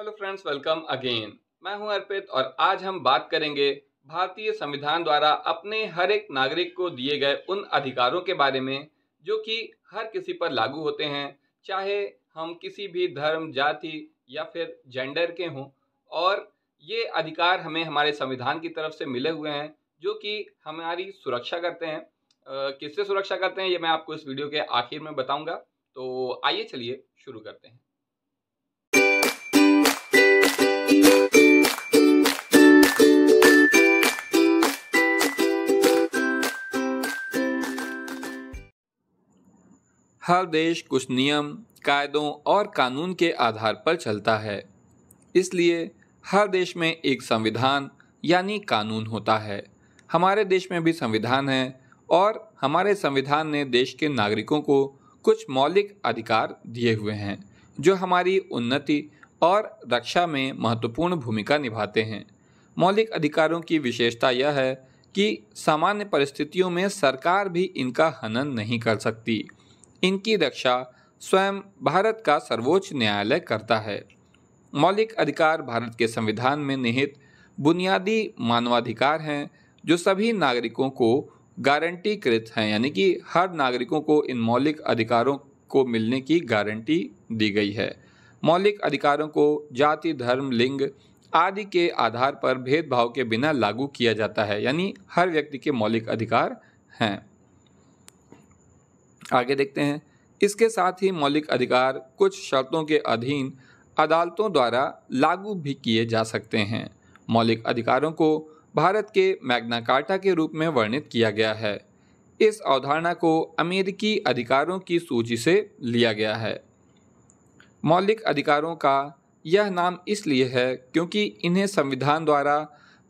hello friends welcome again मैं हूं अर्पित और आज हम बात करेंगे भारतीय संविधान द्वारा अपने हर एक नागरिक को दिए गए उन अधिकारों के बारे में जो कि हर किसी पर लागू होते हैं चाहे हम किसी भी धर्म जाति या फिर जेंडर के हों और ये अधिकार हमें हमारे संविधान की तरफ से मिले हुए हैं जो कि हमारी सुरक्षा करते हैं किससे सुरक्षा करते हैं ये मैं आपको इस वीडियो के आखिर में बताऊंगा तो आइए चलिए शुरू करते हैं हर देश कुछ नियम कायदों और कानून के आधार पर चलता है इसलिए हर देश में एक संविधान यानी कानून होता है हमारे देश में भी संविधान है और हमारे संविधान ने देश के नागरिकों को कुछ मौलिक अधिकार दिए हुए हैं जो हमारी उन्नति और रक्षा में महत्वपूर्ण भूमिका निभाते हैं मौलिक अधिकारों की विशेषता यह है कि सामान्य परिस्थितियों में सरकार भी इनका हनन नहीं कर सकती इनकी रक्षा स्वयं भारत का सर्वोच्च न्यायालय करता है मौलिक अधिकार भारत के संविधान में निहित बुनियादी मानवाधिकार हैं जो सभी नागरिकों को गारंटीकृत हैं यानी कि हर नागरिकों को इन मौलिक अधिकारों को मिलने की गारंटी दी गई है मौलिक अधिकारों को जाति धर्म लिंग आदि के आधार पर भेदभाव के बिना लागू किया जाता है यानी हर व्यक्ति के मौलिक अधिकार हैं आगे देखते हैं इसके साथ ही मौलिक अधिकार कुछ शर्तों के अधीन अदालतों द्वारा लागू भी किए जा सकते हैं मौलिक अधिकारों को भारत के मैग्ना कार्टा के रूप में वर्णित किया गया है इस अवधारणा को अमेरिकी अधिकारों की सूची से लिया गया है मौलिक अधिकारों का यह नाम इसलिए है क्योंकि इन्हें संविधान द्वारा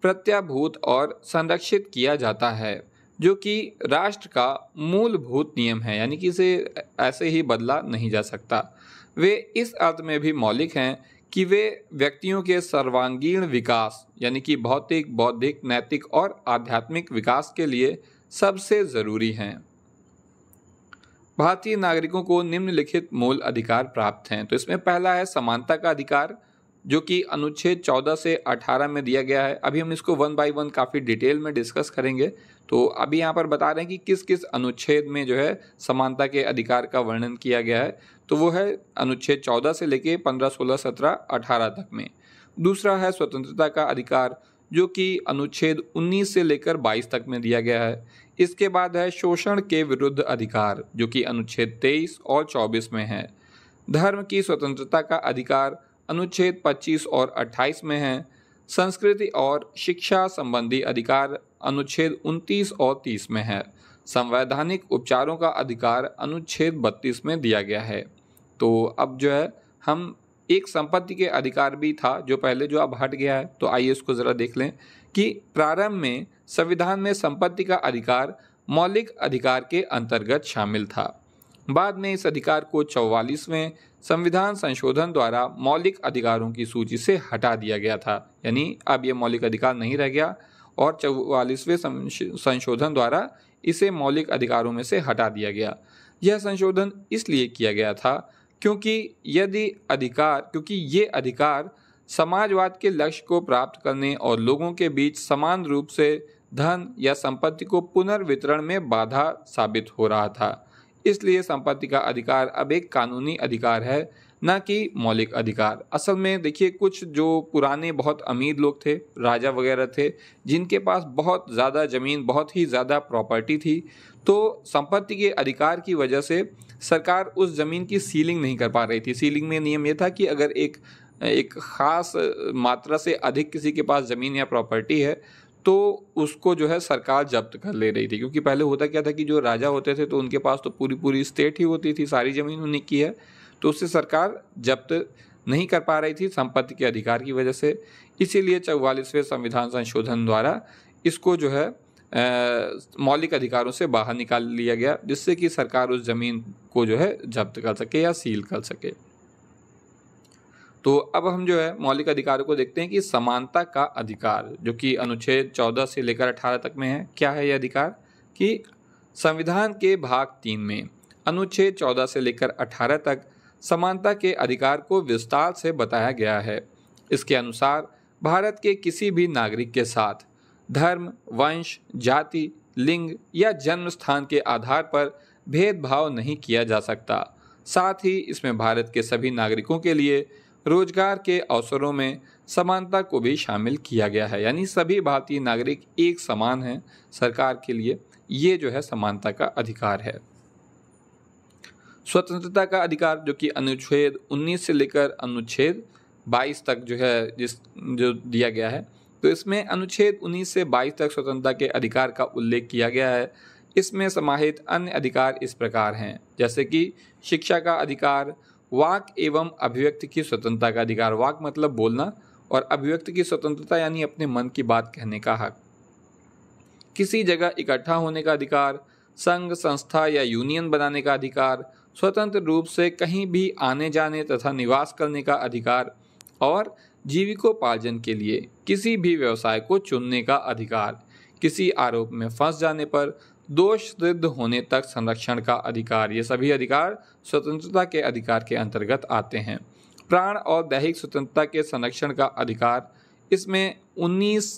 प्रत्याभूत और संरक्षित किया जाता है जो कि राष्ट्र का मूलभूत नियम है यानी कि इसे ऐसे ही बदला नहीं जा सकता वे इस अर्थ में भी मौलिक हैं कि वे व्यक्तियों के सर्वांगीण विकास यानी कि भौतिक बौद्धिक नैतिक और आध्यात्मिक विकास के लिए सबसे ज़रूरी हैं भारतीय नागरिकों को निम्नलिखित मूल अधिकार प्राप्त हैं तो इसमें पहला है समानता का अधिकार जो कि अनुच्छेद 14 से 18 में दिया गया है अभी हम इसको वन बाय वन काफ़ी डिटेल में डिस्कस करेंगे तो अभी यहाँ पर बता रहे हैं कि किस किस अनुच्छेद में जो है समानता के अधिकार का वर्णन किया गया है तो वो है अनुच्छेद चौदह से लेके पंद्रह सोलह सत्रह अठारह तक में दूसरा है स्वतंत्रता का अधिकार जो कि अनुच्छेद 19 से लेकर 22 तक में दिया गया है इसके बाद है शोषण के विरुद्ध अधिकार जो कि अनुच्छेद 23 और 24 में है धर्म की स्वतंत्रता का अधिकार अनुच्छेद 25 और 28 में है संस्कृति और शिक्षा संबंधी अधिकार अनुच्छेद 29 और 30 में है संवैधानिक उपचारों का अधिकार अनुच्छेद 32 में दिया गया है तो अब जो है हम एक संपत्ति के अधिकार भी था जो पहले जो अब हट गया है तो आइए उसको ज़रा देख लें कि प्रारंभ में संविधान में संपत्ति का अधिकार मौलिक अधिकार के अंतर्गत शामिल था बाद में इस अधिकार को चौवालीसवें संविधान संशोधन द्वारा मौलिक अधिकारों की सूची से हटा दिया गया था यानी अब यह मौलिक अधिकार नहीं रह गया और चौवालीसवें संशोधन द्वारा इसे मौलिक अधिकारों में से हटा दिया गया यह संशोधन इसलिए किया गया था क्योंकि यदि अधिकार क्योंकि ये अधिकार समाजवाद के लक्ष्य को प्राप्त करने और लोगों के बीच समान रूप से धन या संपत्ति को पुनर्वितरण में बाधा साबित हो रहा था इसलिए संपत्ति का अधिकार अब एक कानूनी अधिकार है ना कि मौलिक अधिकार असल में देखिए कुछ जो पुराने बहुत अमीर लोग थे राजा वगैरह थे जिनके पास बहुत ज़्यादा ज़मीन बहुत ही ज़्यादा प्रॉपर्टी थी तो संपत्ति के अधिकार की वजह से सरकार उस ज़मीन की सीलिंग नहीं कर पा रही थी सीलिंग में नियम ये था कि अगर एक एक ख़ास मात्रा से अधिक किसी के पास ज़मीन या प्रॉपर्टी है तो उसको जो है सरकार जब्त कर ले रही थी क्योंकि पहले होता क्या था कि जो राजा होते थे तो उनके पास तो पूरी पूरी स्टेट ही होती थी सारी ज़मीन उन्हीं की है तो उससे सरकार जब्त नहीं कर पा रही थी संपत्ति के अधिकार की वजह से इसीलिए चौवालीसवें संविधान संशोधन द्वारा इसको जो है मौलिक अधिकारों से बाहर निकाल लिया गया जिससे कि सरकार उस ज़मीन को जो है जब्त कर सके या सील कर सके तो अब हम जो है मौलिक अधिकारों को देखते हैं कि समानता का अधिकार जो कि अनुच्छेद चौदह से लेकर अठारह तक में है क्या है यह अधिकार कि संविधान के भाग तीन में अनुच्छेद चौदह से लेकर अठारह तक समानता के अधिकार को विस्तार से बताया गया है इसके अनुसार भारत के किसी भी नागरिक के साथ धर्म वंश जाति लिंग या जन्म स्थान के आधार पर भेदभाव नहीं किया जा सकता साथ ही इसमें भारत के सभी नागरिकों के लिए रोजगार के अवसरों में समानता को भी शामिल किया गया है यानी सभी भारतीय नागरिक एक समान हैं सरकार के लिए ये जो है समानता का अधिकार है स्वतंत्रता का अधिकार जो कि अनुच्छेद 19 से लेकर अनुच्छेद 22 तक जो है जिस जो दिया गया है तो इसमें अनुच्छेद 19 से 22 तक स्वतंत्रता के अधिकार का उल्लेख किया गया है इसमें समाहित अन्य अधिकार इस प्रकार हैं जैसे कि शिक्षा का अधिकार वाक एवं अभिव्यक्ति की स्वतंत्रता का अधिकार वाक मतलब बोलना और अभिव्यक्ति की स्वतंत्रता यानी अपने मन की बात कहने का हक किसी जगह इकट्ठा होने का अधिकार संघ संस्था या यूनियन बनाने का अधिकार स्वतंत्र रूप से कहीं भी आने जाने तथा निवास करने का अधिकार और जीविकोपार्जन के लिए किसी भी व्यवसाय को चुनने का अधिकार किसी आरोप में फंस जाने पर दोष सिद्ध होने तक संरक्षण का अधिकार ये सभी अधिकार स्वतंत्रता के अधिकार के अंतर्गत आते हैं प्राण और दैहिक स्वतंत्रता के संरक्षण का अधिकार इसमें 19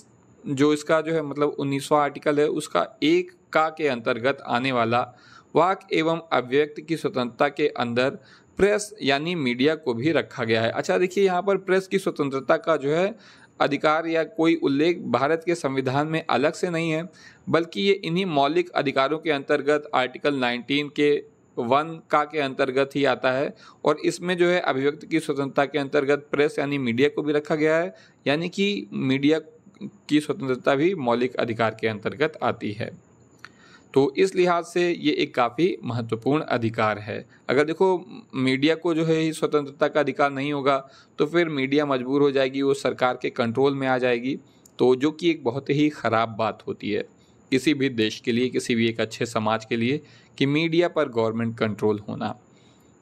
जो इसका जो है मतलब उन्नीसवा आर्टिकल है उसका एक का के अंतर्गत आने वाला वाक एवं अभिव्यक्त की स्वतंत्रता के अंदर प्रेस यानी मीडिया को भी रखा गया है अच्छा देखिए यहाँ पर प्रेस की स्वतंत्रता का जो है अधिकार या कोई उल्लेख भारत के संविधान में अलग से नहीं है बल्कि ये इन्हीं मौलिक अधिकारों के अंतर्गत आर्टिकल 19 के वन का के अंतर्गत ही आता है और इसमें जो है अभिव्यक्ति की स्वतंत्रता के अंतर्गत प्रेस यानी मीडिया को भी रखा गया है यानी कि मीडिया की स्वतंत्रता भी मौलिक अधिकार के अंतर्गत आती है तो इस लिहाज से ये एक काफ़ी महत्वपूर्ण अधिकार है अगर देखो मीडिया को जो है स्वतंत्रता का अधिकार नहीं होगा तो फिर मीडिया मजबूर हो जाएगी वो सरकार के कंट्रोल में आ जाएगी तो जो कि एक बहुत ही ख़राब बात होती है किसी भी देश के लिए किसी भी एक अच्छे समाज के लिए कि मीडिया पर गवर्नमेंट कंट्रोल होना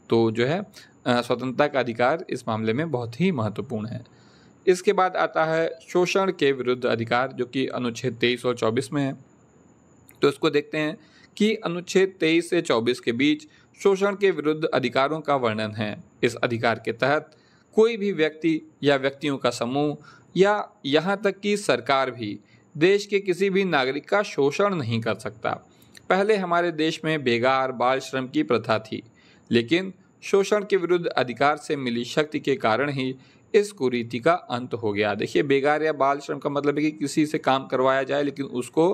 तो जो है स्वतंत्रता का अधिकार इस मामले में बहुत ही महत्वपूर्ण है इसके बाद आता है शोषण के विरुद्ध अधिकार जो कि अनुच्छेद तेईस और चौबीस में है तो इसको देखते हैं कि अनुच्छेद 23 से 24 के बीच शोषण के विरुद्ध अधिकारों का वर्णन है इस अधिकार के तहत कोई भी व्यक्ति या व्यक्तियों का समूह या यहाँ तक कि सरकार भी देश के किसी भी नागरिक का शोषण नहीं कर सकता पहले हमारे देश में बेगार बाल श्रम की प्रथा थी लेकिन शोषण के विरुद्ध अधिकार से मिली शक्ति के कारण ही इस कुरीति का अंत हो गया देखिए बेगार या बाल श्रम का मतलब है कि किसी से काम करवाया जाए लेकिन उसको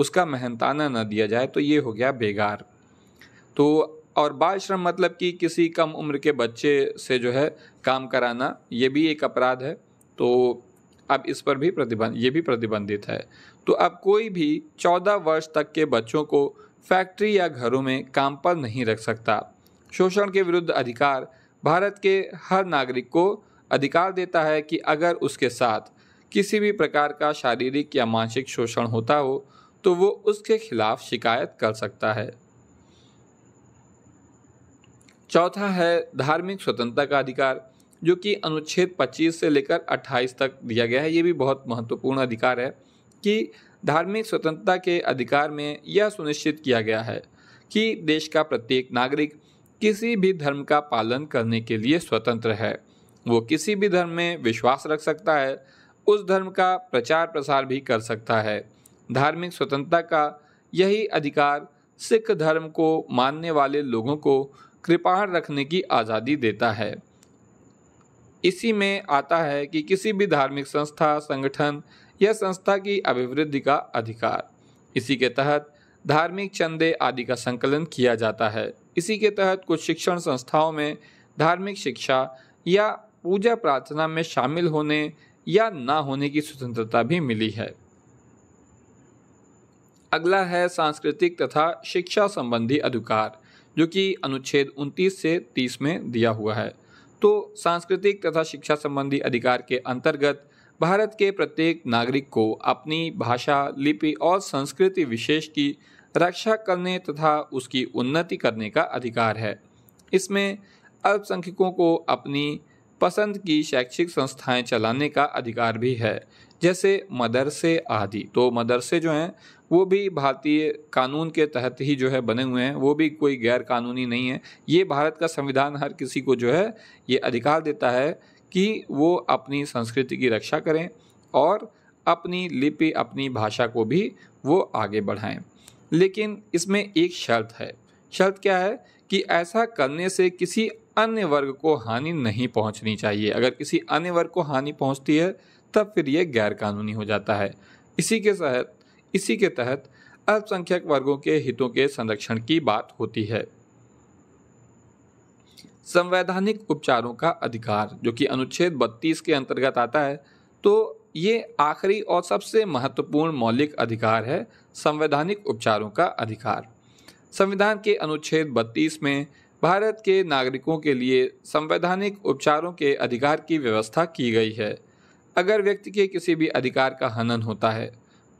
उसका मेहनताना ना दिया जाए तो ये हो गया बेगार तो और बाल श्रम मतलब कि किसी कम उम्र के बच्चे से जो है काम कराना ये भी एक अपराध है तो अब इस पर भी प्रतिबंध ये भी प्रतिबंधित है तो अब कोई भी चौदह वर्ष तक के बच्चों को फैक्ट्री या घरों में काम पर नहीं रख सकता शोषण के विरुद्ध अधिकार भारत के हर नागरिक को अधिकार देता है कि अगर उसके साथ किसी भी प्रकार का शारीरिक या मानसिक शोषण होता हो तो वो उसके खिलाफ शिकायत कर सकता है चौथा है धार्मिक स्वतंत्रता का अधिकार जो कि अनुच्छेद 25 से लेकर 28 तक दिया गया है ये भी बहुत महत्वपूर्ण अधिकार है कि धार्मिक स्वतंत्रता के अधिकार में यह सुनिश्चित किया गया है कि देश का प्रत्येक नागरिक किसी भी धर्म का पालन करने के लिए स्वतंत्र है वो किसी भी धर्म में विश्वास रख सकता है उस धर्म का प्रचार प्रसार भी कर सकता है धार्मिक स्वतंत्रता का यही अधिकार सिख धर्म को मानने वाले लोगों को कृपाण रखने की आज़ादी देता है इसी में आता है कि किसी भी धार्मिक संस्था संगठन या संस्था की अभिवृद्धि का अधिकार इसी के तहत धार्मिक चंदे आदि का संकलन किया जाता है इसी के तहत कुछ शिक्षण संस्थाओं में धार्मिक शिक्षा या पूजा प्रार्थना में शामिल होने या ना होने की स्वतंत्रता भी मिली है अगला है सांस्कृतिक तथा शिक्षा संबंधी अधिकार जो कि अनुच्छेद 29 से 30 में दिया हुआ है तो सांस्कृतिक तथा शिक्षा संबंधी अधिकार के अंतर्गत भारत के प्रत्येक नागरिक को अपनी भाषा लिपि और संस्कृति विशेष की रक्षा करने तथा उसकी उन्नति करने का अधिकार है इसमें अल्पसंख्यकों को अपनी पसंद की शैक्षिक संस्थाएं चलाने का अधिकार भी है जैसे मदरसे आदि तो मदरसे जो हैं वो भी भारतीय कानून के तहत ही जो है बने हुए हैं वो भी कोई गैर कानूनी नहीं है ये भारत का संविधान हर किसी को जो है ये अधिकार देता है कि वो अपनी संस्कृति की रक्षा करें और अपनी लिपि अपनी भाषा को भी वो आगे बढ़ाएं लेकिन इसमें एक शर्त है शर्त क्या है कि ऐसा करने से किसी अन्य वर्ग को हानि नहीं पहुंचनी चाहिए अगर किसी अन्य वर्ग को हानि पहुंचती है तब फिर यह गैरकानूनी हो जाता है इसी के तहत इसी के तहत अल्पसंख्यक वर्गों के हितों के संरक्षण की बात होती है संवैधानिक उपचारों का अधिकार जो कि अनुच्छेद 32 के अंतर्गत आता है तो ये आखिरी और सबसे महत्वपूर्ण मौलिक अधिकार है संवैधानिक उपचारों का अधिकार संविधान के अनुच्छेद 32 में भारत के नागरिकों के लिए संवैधानिक उपचारों के अधिकार की व्यवस्था की गई है अगर व्यक्ति के किसी भी अधिकार का हनन होता है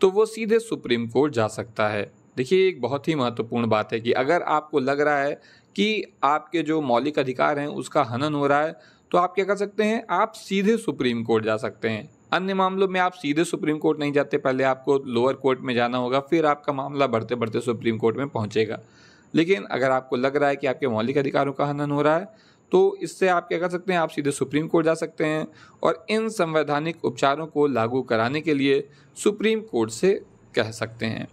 तो वो सीधे सुप्रीम कोर्ट जा सकता है देखिए एक बहुत ही महत्वपूर्ण बात है कि अगर आपको लग रहा है कि आपके जो मौलिक अधिकार हैं उसका हनन हो रहा है तो आप क्या कर सकते हैं आप सीधे सुप्रीम कोर्ट जा सकते हैं अन्य मामलों में आप सीधे सुप्रीम कोर्ट नहीं जाते पहले आपको लोअर कोर्ट में जाना होगा फिर आपका मामला बढ़ते बढ़ते सुप्रीम कोर्ट में पहुंचेगा लेकिन अगर आपको लग रहा है कि आपके मौलिक अधिकारों का हनन हो रहा है तो इससे आप क्या कर सकते हैं आप सीधे सुप्रीम कोर्ट जा सकते हैं और इन संवैधानिक उपचारों को लागू कराने के लिए सुप्रीम कोर्ट से कह सकते हैं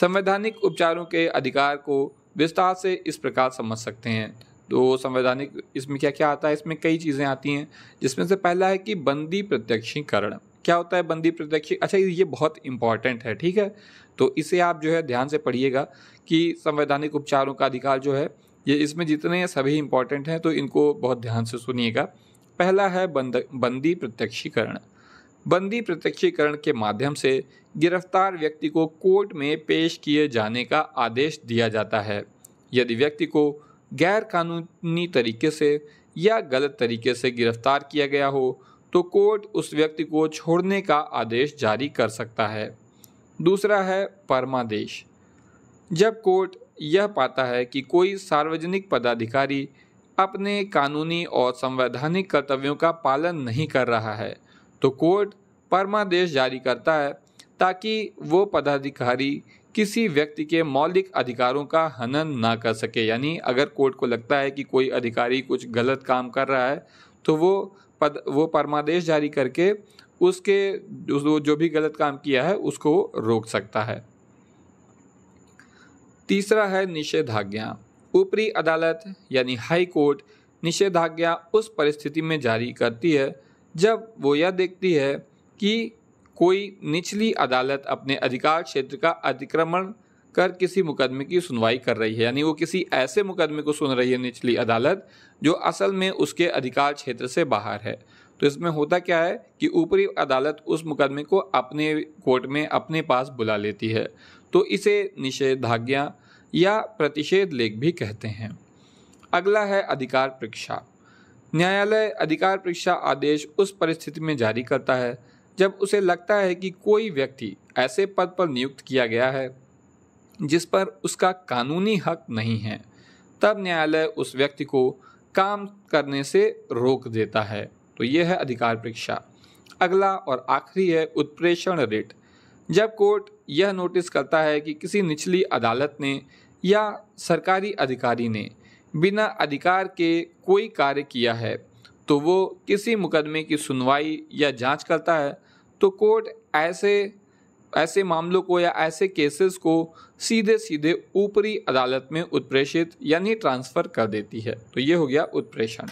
संवैधानिक उपचारों के अधिकार को विस्तार से इस प्रकार समझ सकते हैं तो संवैधानिक इसमें क्या क्या आता है इसमें कई चीज़ें आती हैं जिसमें से पहला है कि बंदी प्रत्यक्षीकरण क्या होता है बंदी प्रत्यक्षी अच्छा ये बहुत इंपॉर्टेंट है ठीक है तो इसे आप जो है ध्यान से पढ़िएगा कि संवैधानिक उपचारों का अधिकार जो है ये इसमें जितने सभी इंपॉर्टेंट हैं तो इनको बहुत ध्यान से सुनिएगा पहला है बंद बंदी प्रत्यक्षीकरण बंदी प्रत्यक्षीकरण के माध्यम से गिरफ्तार व्यक्ति को कोर्ट में पेश किए जाने का आदेश दिया जाता है यदि व्यक्ति को गैर कानूनी तरीके से या गलत तरीके से गिरफ्तार किया गया हो तो कोर्ट उस व्यक्ति को छोड़ने का आदेश जारी कर सकता है दूसरा है परमादेश जब कोर्ट यह पाता है कि कोई सार्वजनिक पदाधिकारी अपने कानूनी और संवैधानिक कर्तव्यों का पालन नहीं कर रहा है तो कोर्ट परमादेश जारी करता है ताकि वो पदाधिकारी किसी व्यक्ति के मौलिक अधिकारों का हनन ना कर सके यानी अगर कोर्ट को लगता है कि कोई अधिकारी कुछ गलत काम कर रहा है तो वो पद वो परमादेश जारी करके उसके जो भी गलत काम किया है उसको रोक सकता है तीसरा है निषेधाज्ञा ऊपरी अदालत यानी हाई कोर्ट निषेधाज्ञा उस परिस्थिति में जारी करती है जब वो यह देखती है कि कोई निचली अदालत अपने अधिकार क्षेत्र का अतिक्रमण कर किसी मुकदमे की सुनवाई कर रही है यानी वो किसी ऐसे मुकदमे को सुन रही है निचली अदालत जो असल में उसके अधिकार क्षेत्र से बाहर है तो इसमें होता क्या है कि ऊपरी अदालत उस मुकदमे को अपने कोर्ट में अपने पास बुला लेती है तो इसे निषेधाज्ञा या प्रतिषेध लेख भी कहते हैं अगला है अधिकार परीक्षा न्यायालय अधिकार परीक्षा आदेश उस परिस्थिति में जारी करता है जब उसे लगता है कि कोई व्यक्ति ऐसे पद पर नियुक्त किया गया है जिस पर उसका कानूनी हक नहीं है तब न्यायालय उस व्यक्ति को काम करने से रोक देता है तो ये है अधिकार परीक्षा अगला और आखिरी है उत्प्रेषण रेट जब कोर्ट यह नोटिस करता है कि किसी निचली अदालत ने या सरकारी अधिकारी ने बिना अधिकार के कोई कार्य किया है तो वो किसी मुकदमे की सुनवाई या जांच करता है तो कोर्ट ऐसे ऐसे मामलों को या ऐसे केसेस को सीधे सीधे ऊपरी अदालत में उत्प्रेषित यानी ट्रांसफ़र कर देती है तो ये हो गया उत्प्रेषण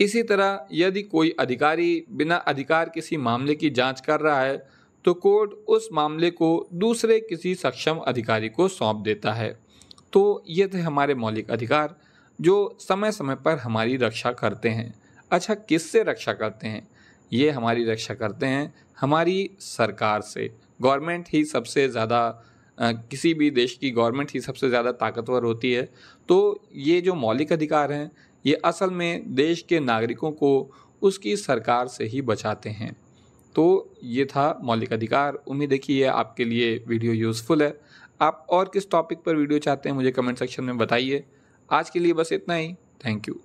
इसी तरह यदि कोई अधिकारी बिना अधिकार किसी मामले की जांच कर रहा है तो कोर्ट उस मामले को दूसरे किसी सक्षम अधिकारी को सौंप देता है तो ये थे हमारे मौलिक अधिकार जो समय समय पर हमारी रक्षा करते हैं अच्छा किससे रक्षा करते हैं ये हमारी रक्षा करते हैं हमारी सरकार से गवर्नमेंट ही सबसे ज़्यादा किसी भी देश की गवर्नमेंट ही सबसे ज़्यादा ताकतवर होती है तो ये जो मौलिक अधिकार हैं ये असल में देश के नागरिकों को उसकी सरकार से ही बचाते हैं तो ये था मौलिक अधिकार उम्मीद है कि आपके लिए वीडियो यूज़फुल है आप और किस टॉपिक पर वीडियो चाहते हैं मुझे कमेंट सेक्शन में बताइए आज के लिए बस इतना ही थैंक यू